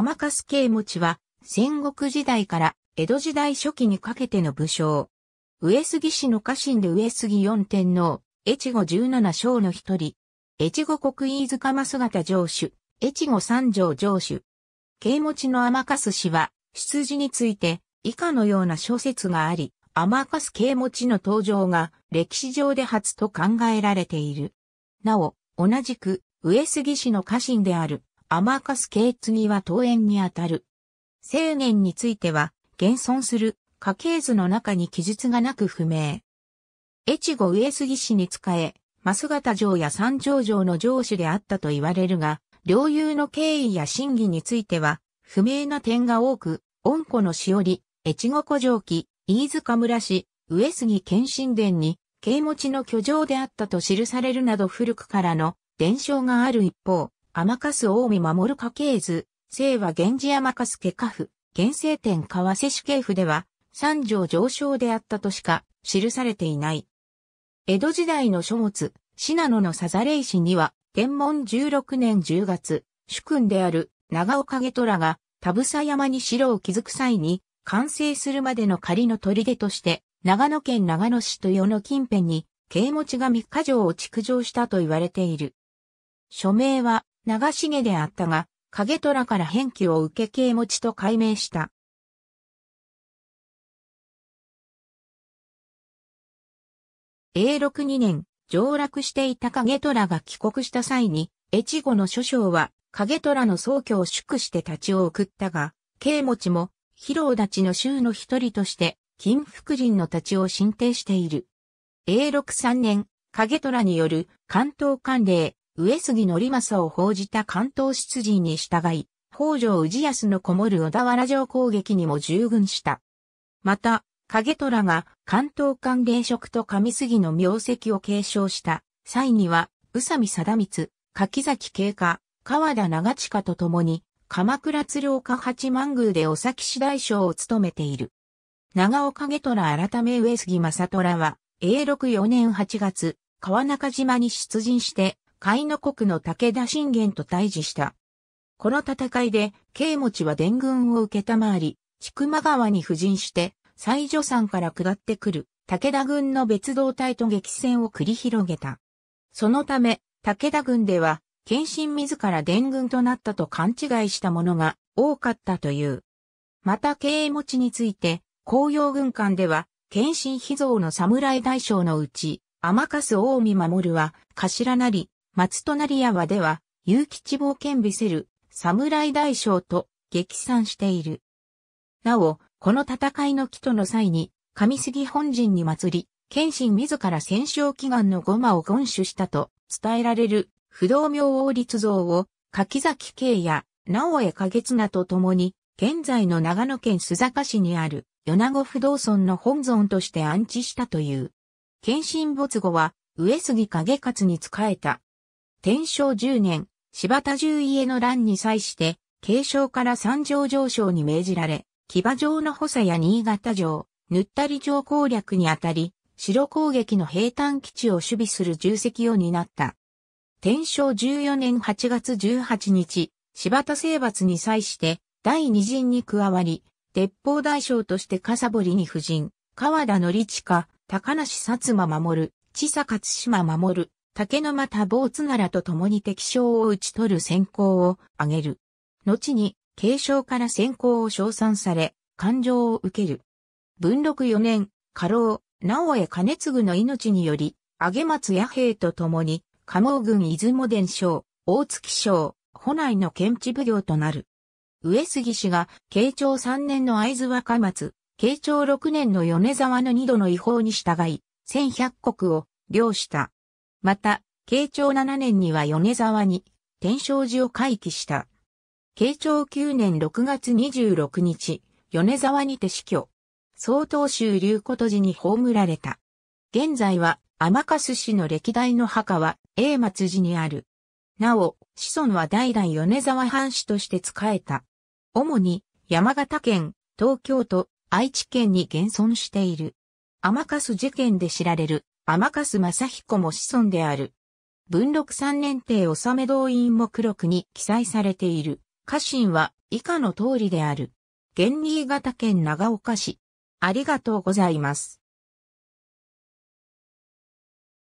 甘粕系餅は戦国時代から江戸時代初期にかけての武将。上杉氏の家臣で上杉四天皇、越後十七将の一人。越後国飯塚増姿城主、越後三条城主。慶餅の甘粕氏は、出自について以下のような諸説があり、甘粕慶餅の登場が歴史上で初と考えられている。なお、同じく上杉氏の家臣である甘かすカス次は当園にあたる。青年については、現存する家系図の中に記述がなく不明。越後上杉氏に仕え、増形城や三条城の城主であったと言われるが、領有の経緯や真偽については、不明な点が多く、恩子のしおり、越後古城記、飯塚村市、上杉謙信殿に、慶持ちの居城であったと記されるなど古くからの伝承がある一方、甘かす見守る家系図、聖は源氏甘かす家家府、原生天川瀬主系府では、三条上昇であったとしか記されていない。江戸時代の書物、信濃のさざれ石には、天文16年10月、主君である長岡下虎が、田草山に城を築く際に、完成するまでの仮の砦として、長野県長野市と世の近辺に、景持が三日城を築城したと言われている。署名は、長重であったが、影虎から返記を受け系持ちと改名した。永禄2年、上洛していた影虎が帰国した際に、越後の諸将は影虎の宗教を祝して立ちを送ったが、慶持も、疲労立ちの州の一人として、金福人の立ちを進呈している。永禄3年、影虎による関東管令、上杉則政を報じた関東出陣に従い、北条氏康のこもる小田原城攻撃にも従軍した。また、影虎が関東関連職と上杉の名跡を継承した際には、宇佐美貞光、柿崎慶家、川田長近と共に、鎌倉鶴岡八幡宮でお先次大将を務めている。長尾影虎改め上杉正虎は、永禄4年8月、川中島に出陣して、海の国の武田信玄と対峙した。この戦いで、慶持は伝軍を受けたまわり、千曲川に布陣して、西女山から下ってくる武田軍の別動隊と激戦を繰り広げた。そのため、武田軍では、謙信自ら伝軍となったと勘違いした者が多かったという。また慶持について、紅葉軍艦では、謙信秘蔵の侍大将のうち、甘春大見守は、頭なり、松隣山では、有吉望兼ビせる、侍大将と激賛している。なお、この戦いの祈との際に、上杉本陣に祭り、謙信自ら戦勝祈願の護摩を言守したと伝えられる不動明王立像を柿崎慶や直江景綱と共に現在の長野県須坂市にある米子不動村の本尊として安置したという。謙信没後は上杉景勝に仕えた天正10年、柴田十家の乱に際して、継承から三条上昇に命じられ、騎馬城の補佐や新潟城、ぬったり城攻略にあたり、城攻撃の平坦基地を守備する重責を担った。天正14年8月18日、柴田征伐に際して、第二陣に加わり、鉄砲大将として笠堀に布陣、川田則親、高梨薩摩守、千佐勝島守、竹の又坊津柄と共に敵将を打ち取る先行を挙げる。後に、継承から先行を称賛され、感情を受ける。文禄四年、家老、直江兼次の命により、上松弥平と共に、加茂郡出雲伝承、大月将、保内の県知奉行となる。上杉氏が、慶長三年の会津若松、慶長六年の米沢の二度の違法に従い、千百国を、領した。また、慶長7年には米沢に天正寺を回帰した。慶長9年6月26日、米沢にて死去。総統州竜古都寺に葬られた。現在は、天笠市の歴代の墓は、永松寺にある。なお、子孫は代々米沢藩士として仕えた。主に、山形県、東京都、愛知県に現存している。天笠事件で知られる天笠正彦も子孫である。文禄三年帝納め動員目録に記載されている。家臣は以下の通りである。現新潟県長岡市。ありがとうございます。